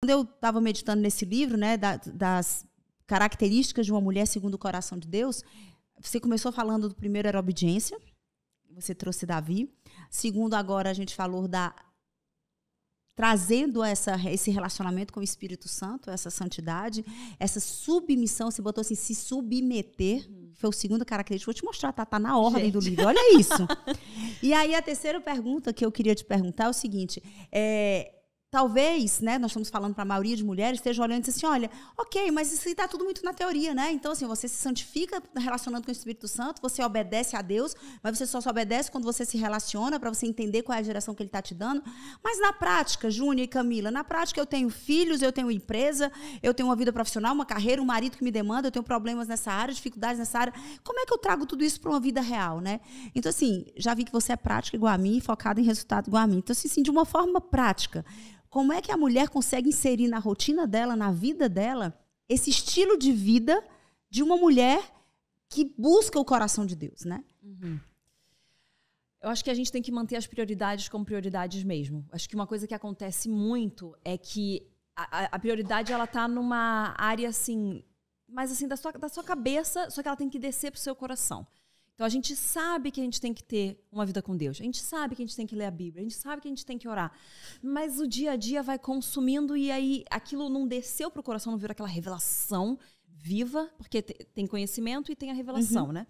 Quando eu estava meditando nesse livro, né, da, das características de uma mulher segundo o coração de Deus, você começou falando do primeiro era obediência, você trouxe Davi. Segundo, agora a gente falou da trazendo essa, esse relacionamento com o Espírito Santo, essa santidade, essa submissão, você botou assim, se submeter, uhum. foi o segundo característica. Vou te mostrar, tá, tá na ordem gente. do livro, olha isso. e aí a terceira pergunta que eu queria te perguntar é o seguinte, é, talvez, né, nós estamos falando para a maioria de mulheres, estejam olhando e dizendo assim, olha, ok, mas isso está tudo muito na teoria, né? Então, assim, você se santifica relacionando com o Espírito Santo, você obedece a Deus, mas você só se obedece quando você se relaciona para você entender qual é a direção que ele está te dando. Mas na prática, Júnior e Camila, na prática eu tenho filhos, eu tenho empresa, eu tenho uma vida profissional, uma carreira, um marido que me demanda, eu tenho problemas nessa área, dificuldades nessa área. Como é que eu trago tudo isso para uma vida real, né? Então, assim, já vi que você é prática igual a mim, focada em resultado igual a mim. Então, assim, de uma forma prática, como é que a mulher consegue inserir na rotina dela, na vida dela, esse estilo de vida de uma mulher que busca o coração de Deus, né? Uhum. Eu acho que a gente tem que manter as prioridades como prioridades mesmo. Acho que uma coisa que acontece muito é que a, a prioridade ela tá numa área assim, mas assim da sua, da sua cabeça, só que ela tem que descer pro seu coração. Então a gente sabe que a gente tem que ter uma vida com Deus, a gente sabe que a gente tem que ler a Bíblia, a gente sabe que a gente tem que orar, mas o dia a dia vai consumindo e aí aquilo não desceu para o coração, não virou aquela revelação viva, porque tem conhecimento e tem a revelação, uhum. né?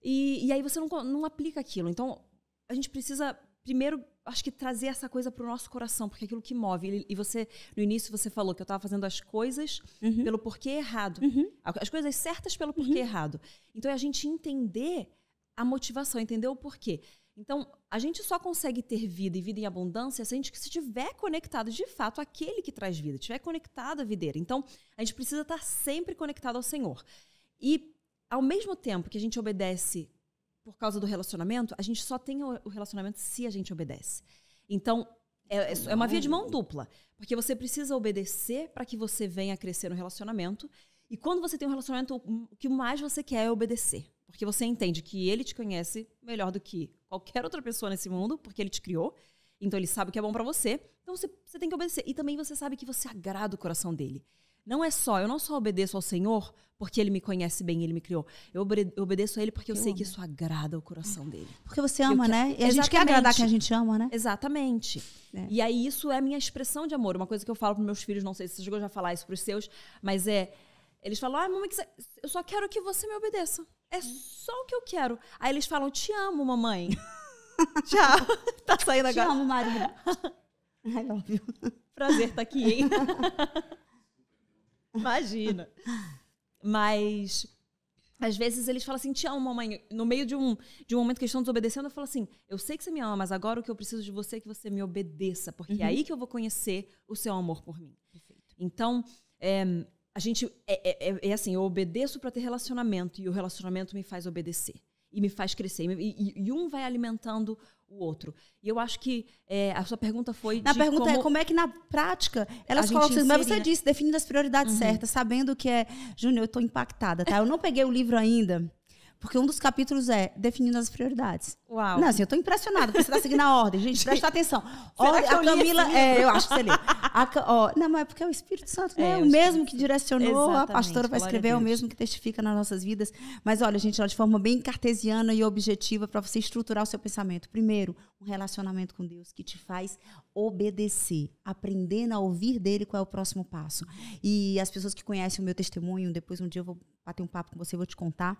E, e, aí você não, não aplica aquilo. Então a gente precisa primeiro, acho que trazer essa coisa para o nosso coração, porque é aquilo que move. E você, no início, você falou que eu estava fazendo as coisas uhum. pelo porquê errado. Uhum. As coisas certas pelo uhum. porquê uhum. errado. Então, é a gente entender a motivação, entender o porquê. Então, a gente só consegue ter vida e vida em abundância se a gente estiver conectado de fato àquele que traz vida, estiver conectado à videira. Então, a gente precisa estar sempre conectado ao Senhor. E, ao mesmo tempo que a gente obedece por causa do relacionamento, a gente só tem o relacionamento se a gente obedece. Então, é, é, é uma via de mão dupla. Porque você precisa obedecer para que você venha a crescer no relacionamento. E quando você tem um relacionamento, o que mais você quer é obedecer. Porque você entende que ele te conhece melhor do que qualquer outra pessoa nesse mundo, porque ele te criou. Então ele sabe o que é bom para você. Então você, você tem que obedecer. E também você sabe que você agrada o coração dele. Não é só, eu não só obedeço ao Senhor porque ele me conhece bem, ele me criou. Eu obedeço a ele porque eu, eu sei amo. que isso agrada o coração dele. Porque você ama, né? E a gente quer agradar quem a gente ama, né? Exatamente. É. E aí isso é minha expressão de amor. Uma coisa que eu falo para meus filhos, não sei se você chegou já falar isso para os seus, mas é eles falam: "Ah, mamãe, eu só quero que você me obedeça. É só o que eu quero". Aí eles falam: "Te amo, mamãe". Tchau. tá saindo agora. Te amo, Maria. Prazer estar tá aqui, hein? Imagina. Mas às vezes eles falam assim, te amo, mamãe. No meio de um, de um momento que eles estão desobedecendo, eu falo assim, eu sei que você me ama, mas agora o que eu preciso de você é que você me obedeça, porque é uhum. é aí que eu vou conhecer o seu amor por mim. Perfeito. Então, é, a gente, é, é, é, é assim, eu obedeço para ter relacionamento, e o relacionamento me faz obedecer e me faz crescer. E, e, e, um vai alimentando o outro. E eu acho que é, a sua pergunta foi. Na pergunta é como é como é que na prática elas colocam. mas você disse, definindo as prioridades uhum. certas, sabendo que é. Júnior, eu estou impactada, tá? Eu não peguei o livro ainda. Porque um dos capítulos é definindo as prioridades. Uau. Não, assim, eu estou impressionada, porque você está seguindo a ordem. Gente, presta atenção. Ordem, a Camila. É, eu acho que você lê. ó, não, mas é porque é o Espírito Santo, né? É, o mesmo que direcionou Exatamente. a pastora para escrever, é o mesmo que testifica nas nossas vidas. Mas olha, gente, ela de forma bem cartesiana e objetiva para você estruturar o seu pensamento. Primeiro, um relacionamento com Deus que te faz obedecer, aprendendo a ouvir dele qual é o próximo passo. E as pessoas que conhecem o meu testemunho, depois um dia eu vou bater um papo com você, vou te contar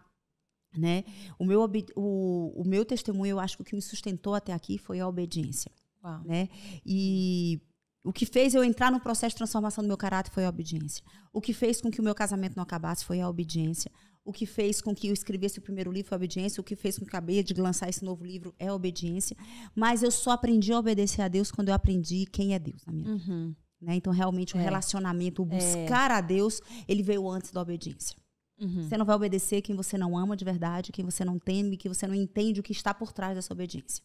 né? O, meu, o, o meu testemunho, eu acho que o que me sustentou até aqui foi a obediência. Uau. Né? E o que fez eu entrar no processo de transformação do meu caráter foi a obediência. O que fez com que o meu casamento não acabasse foi a obediência. O que fez com que eu escrevesse o primeiro livro foi a obediência. O que fez com que eu acabei de lançar esse novo livro é a obediência. Mas eu só aprendi a obedecer a Deus quando eu aprendi quem é Deus na minha uhum. vida. Né? Então, realmente, o é. relacionamento, o é. buscar é. a Deus, ele veio antes da obediência. Uhum. Você não vai obedecer quem você não ama de verdade, quem você não teme, que você não entende o que está por trás dessa obediência.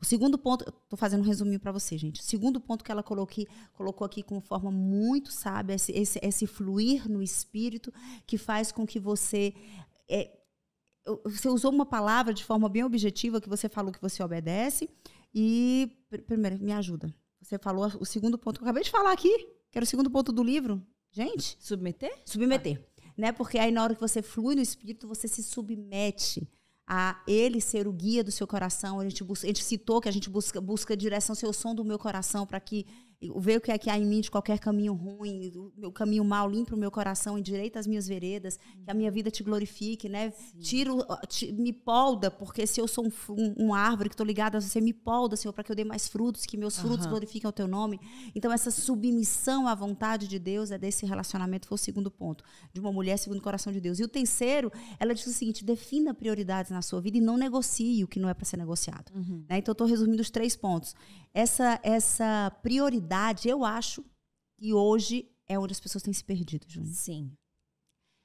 O segundo ponto, eu fazendo um resuminho para você, gente. O segundo ponto que ela colocou, colocou aqui com forma muito sábia, esse, esse, esse, fluir no espírito que faz com que você. É, você usou uma palavra de forma bem objetiva que você falou que você obedece. E, primeiro, me ajuda. Você falou o segundo ponto que eu acabei de falar aqui, que era o segundo ponto do livro. Gente. Submeter? Submeter. Ah né? Porque aí na hora que você flui no espírito, você se submete a ele ser o guia do seu coração. A gente, busca, a gente citou que a gente busca, busca a direção, ser o som do meu coração para que ver o que é que há em mim de qualquer caminho ruim, o meu caminho mau limpa o meu coração e direita as minhas veredas, uhum. que a minha vida te glorifique, né? Tiro, te, me polda, porque se eu sou um, um, uma árvore que estou ligada a você, me polda, Senhor, para que eu dê mais frutos, que meus frutos uhum. glorifiquem o teu nome. Então, essa submissão à vontade de Deus é desse relacionamento, foi o segundo ponto, de uma mulher segundo o coração de Deus. E o terceiro, ela diz o seguinte: defina prioridades na sua vida e não negocie o que não é para ser negociado. Uhum. Né? Então, eu estou resumindo os três pontos essa, essa prioridade, eu acho que hoje é onde as pessoas têm se perdido, Júnior. Sim.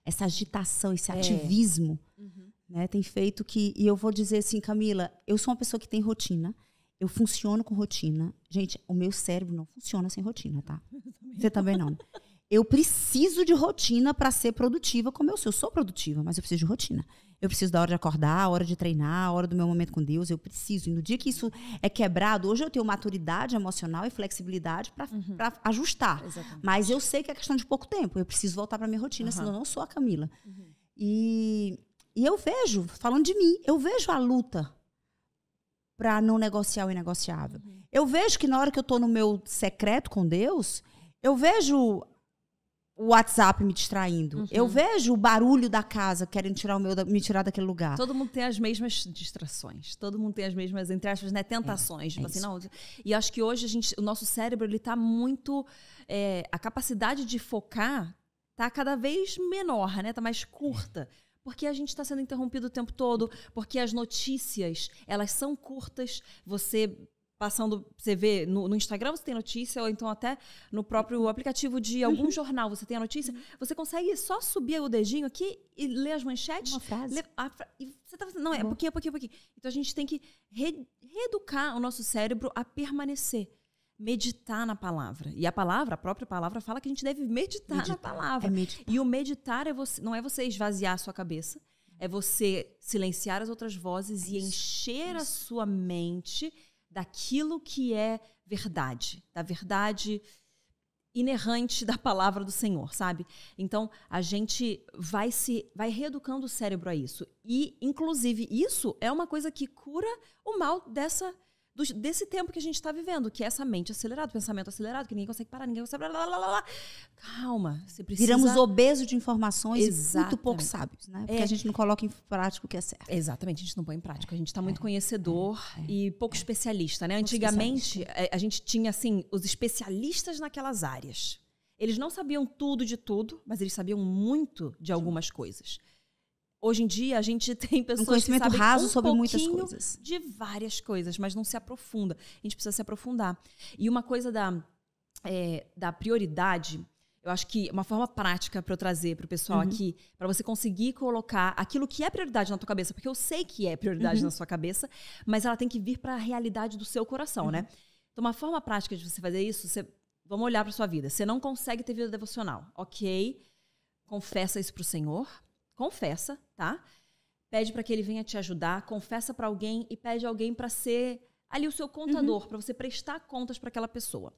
Essa agitação, esse é. ativismo uhum. né, tem feito que. E eu vou dizer assim, Camila, eu sou uma pessoa que tem rotina. Eu funciono com rotina. Gente, o meu cérebro não funciona sem rotina, tá? Você também não. Né? Eu preciso de rotina para ser produtiva como eu sou. Eu sou produtiva, mas eu preciso de rotina. Eu preciso da hora de acordar, a hora de treinar, a hora do meu momento com Deus. Eu preciso. E no dia que isso é quebrado, hoje eu tenho maturidade emocional e flexibilidade para uhum. ajustar. Exatamente. Mas eu sei que é questão de pouco tempo. Eu preciso voltar para minha rotina, uhum. senão eu não sou a Camila. Uhum. E, e eu vejo, falando de mim, eu vejo a luta para não negociar o inegociável. Uhum. Eu vejo que na hora que eu estou no meu secreto com Deus, eu vejo o WhatsApp me distraindo. Uhum. Eu vejo o barulho da casa querendo tirar o meu, me tirar daquele lugar. Todo mundo tem as mesmas distrações. Todo mundo tem as mesmas, entre aspas, né, tentações. É, é tipo assim, não, e acho que hoje a gente, o nosso cérebro ele está muito, é, a capacidade de focar está cada vez menor, né? Está mais é. curta. Porque a gente está sendo interrompido o tempo todo, porque as notícias elas são curtas. Você passando, você vê no, no, Instagram você tem notícia, ou então até no próprio uhum. aplicativo de uhum. algum jornal você tem a notícia, uhum. você consegue só subir o dedinho aqui e ler as manchetes. Uma frase. Ler, a, e você tá fazendo, não, é Bom. pouquinho, é pouquinho, é pouquinho. Então a gente tem que re, reeducar o nosso cérebro a permanecer meditar na palavra. E a palavra, a própria palavra fala que a gente deve meditar, meditar na é palavra. É meditar. E o meditar é você, não é você esvaziar a sua cabeça, é você silenciar as outras vozes e encher isso. a sua mente daquilo que é verdade, da verdade inerrante da palavra do Senhor, sabe? Então, a gente vai se vai reeducando o cérebro a isso. E inclusive isso é uma coisa que cura o mal dessa do, desse tempo que a gente está vivendo, que é essa mente acelerada, pensamento acelerado, que ninguém consegue parar, ninguém consegue. blá, blá, blá. Calma, você precisa. Viramos obeso de informações Exatamente. muito pouco sábios, né? Porque é. a gente não coloca em prática o que é certo. Exatamente, a gente não põe em prática. A gente está é. muito é. conhecedor é. e pouco é. especialista, né? Antigamente, especialista. É, a gente tinha, assim, os especialistas naquelas áreas. Eles não sabiam tudo de tudo, mas eles sabiam muito de algumas coisas. Hoje em dia a gente tem pessoas um conhecimento que raso um sobre muitas coisas, de várias coisas, mas não se aprofunda. A gente precisa se aprofundar. E uma coisa da é, da prioridade, eu acho que uma forma prática para eu trazer para o pessoal uhum. aqui, para você conseguir colocar aquilo que é prioridade na tua cabeça, porque eu sei que é prioridade uhum. na sua cabeça, mas ela tem que vir para a realidade do seu coração, né? uhum. né? Então, uma forma prática de você fazer isso, você, vamos olhar para sua vida. Você não consegue ter vida devocional, ok? Confessa isso para o Senhor confessa, tá? Pede para que ele venha te ajudar, confessa para alguém e pede alguém para ser ali o seu contador, uhum. para você prestar contas para aquela pessoa.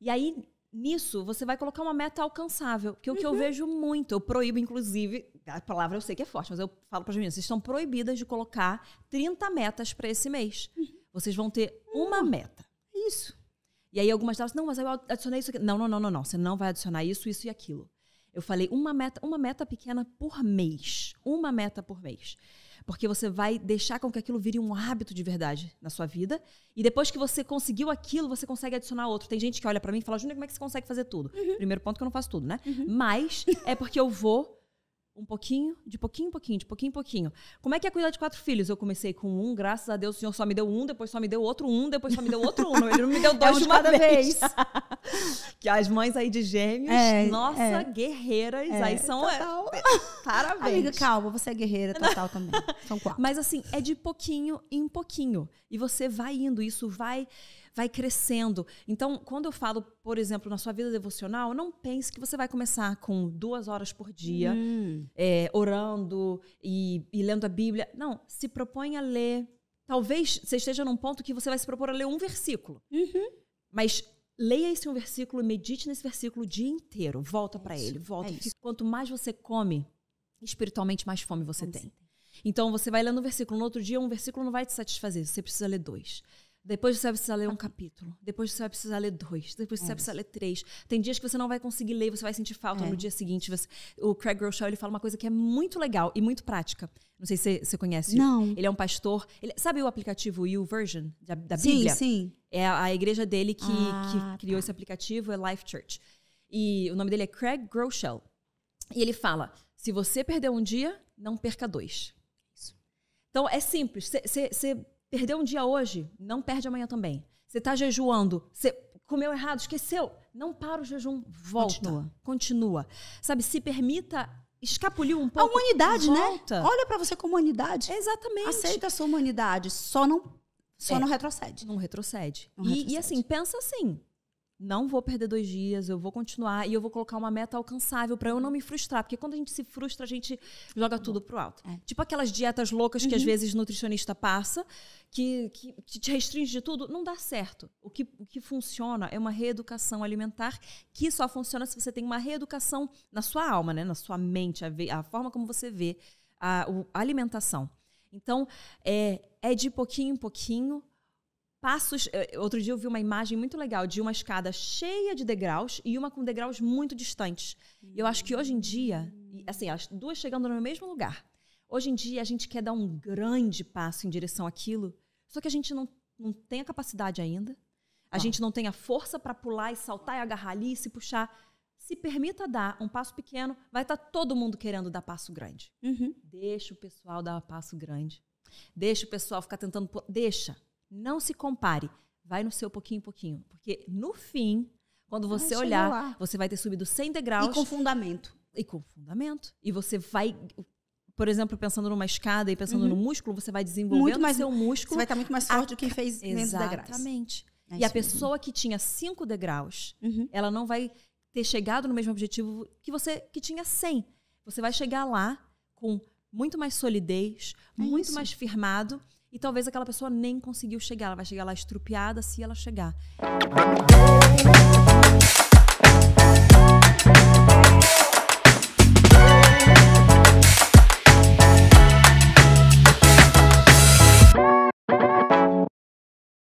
E aí, nisso, você vai colocar uma meta alcançável, que é o que uhum. eu vejo muito. Eu proíbo, inclusive, a palavra eu sei que é forte, mas eu falo para as meninas: vocês estão proibidas de colocar 30 metas para esse mês. Uhum. Vocês vão ter uma hum. meta. Isso. E aí algumas delas, não, mas eu adicionei isso aqui. Não, não, não, não, não. Você não vai adicionar isso, isso e aquilo. Eu falei uma meta, uma meta pequena por mês. Uma meta por mês. Porque você vai deixar com que aquilo vire um hábito de verdade na sua vida. E depois que você conseguiu aquilo, você consegue adicionar outro. Tem gente que olha para mim e fala, Júnior, como é que você consegue fazer tudo? Uhum. Primeiro ponto que eu não faço tudo, né? Uhum. Mas é porque eu vou um pouquinho, de pouquinho em pouquinho, de pouquinho em pouquinho. Como é que é cuidar de quatro filhos? Eu comecei com um, graças a Deus o senhor só me deu um, depois só me deu outro um, depois só me deu outro um. Ele não me deu é dois é de uma vez. vez. que as mães aí de gêmeos, é, nossa, é. guerreiras, é. aí são... É, total. Parabéns. Amiga, calma, você é guerreira total também. São quatro. Mas assim, é de pouquinho em pouquinho. E você vai indo, isso vai vai crescendo. Então, quando eu falo, por exemplo, na sua vida devocional, não pense que você vai começar com duas horas por dia, hum. é, orando e, e lendo a Bíblia. Não, se propõe a ler. Talvez você esteja num ponto que você vai se propor a ler um versículo. Uhum. Mas leia esse um versículo, medite nesse versículo o dia inteiro. Volta é para ele, volta. É quanto mais você come, espiritualmente mais fome você tem. Então você vai lendo um versículo, no outro dia um versículo não vai te satisfazer, você precisa ler dois. Depois você vai precisar ler um ah. capítulo. Depois você vai precisar ler dois. Depois você é. vai precisar ler três. Tem dias que você não vai conseguir ler, você vai sentir falta é. no dia seguinte. Você... O Craig Groeschel, ele fala uma coisa que é muito legal e muito prática. Não sei se você conhece. Não. Ele é um pastor. Ele... Sabe o aplicativo YouVersion da, da sim, Bíblia? Sim, sim. É a igreja dele que, ah, que tá. criou tá. esse aplicativo, é Life Church. E o nome dele é Craig Groeschel. E ele fala, se você perder um dia, não perca dois. Isso. Então, é simples. Você Perdeu um dia hoje, não perde amanhã também. Você está jejuando, você comeu errado, esqueceu. Não para o jejum, volta. Continua. continua. Sabe, se permita escapuliu um pouco. A humanidade, né? volta. né? Olha para você como humanidade. Exatamente. Aceita a sua humanidade, só não só é, não retrocede. Não retrocede. Não e, retrocede. e assim, pensa assim, não vou perder dois dias, eu vou continuar e eu vou colocar uma meta alcançável para eu não me frustrar, porque quando a gente se frustra, a gente joga tudo pro alto. É. Tipo aquelas dietas loucas uhum. que às uhum. vezes nutricionista passa, que, que te restringe de tudo, não dá certo. O que, o que funciona é uma reeducação alimentar que só funciona se você tem uma reeducação na sua alma, né? na sua mente, a, a forma como você vê a, a alimentação. Então, é, é de pouquinho em pouquinho, passos. Eh, outro dia eu vi uma imagem muito legal de uma escada cheia de degraus e uma com degraus muito distantes. E eu acho que hoje em dia, assim, as duas chegando no mesmo lugar. Hoje em dia a gente quer dar um grande passo em direção àquilo, só que a gente não, não tem a capacidade ainda. A ah. gente não tem a força para pular e saltar e agarrar ali e se puxar. Se permita dar um passo pequeno, vai estar tá todo mundo querendo dar passo grande. Uhum. Deixa o pessoal dar passo grande. Deixa o pessoal ficar tentando. Deixa. Não se compare. Vai no seu pouquinho em pouquinho. Porque no fim, quando você vai olhar, lá. você vai ter subido 100 degraus. E com fundamento. E com fundamento. E você vai por exemplo, pensando numa escada e pensando uhum. no músculo, você vai desenvolvendo muito mais, seu músculo. Você vai estar muito mais forte a... do que fez menos degraus. Exatamente. É e a pessoa mesmo. que tinha cinco degraus, uhum. ela não vai ter chegado no mesmo objetivo que você que tinha 100. Você vai chegar lá com muito mais solidez, é muito isso. mais firmado e talvez aquela pessoa nem conseguiu chegar. Ela vai chegar lá estrupiada se ela chegar.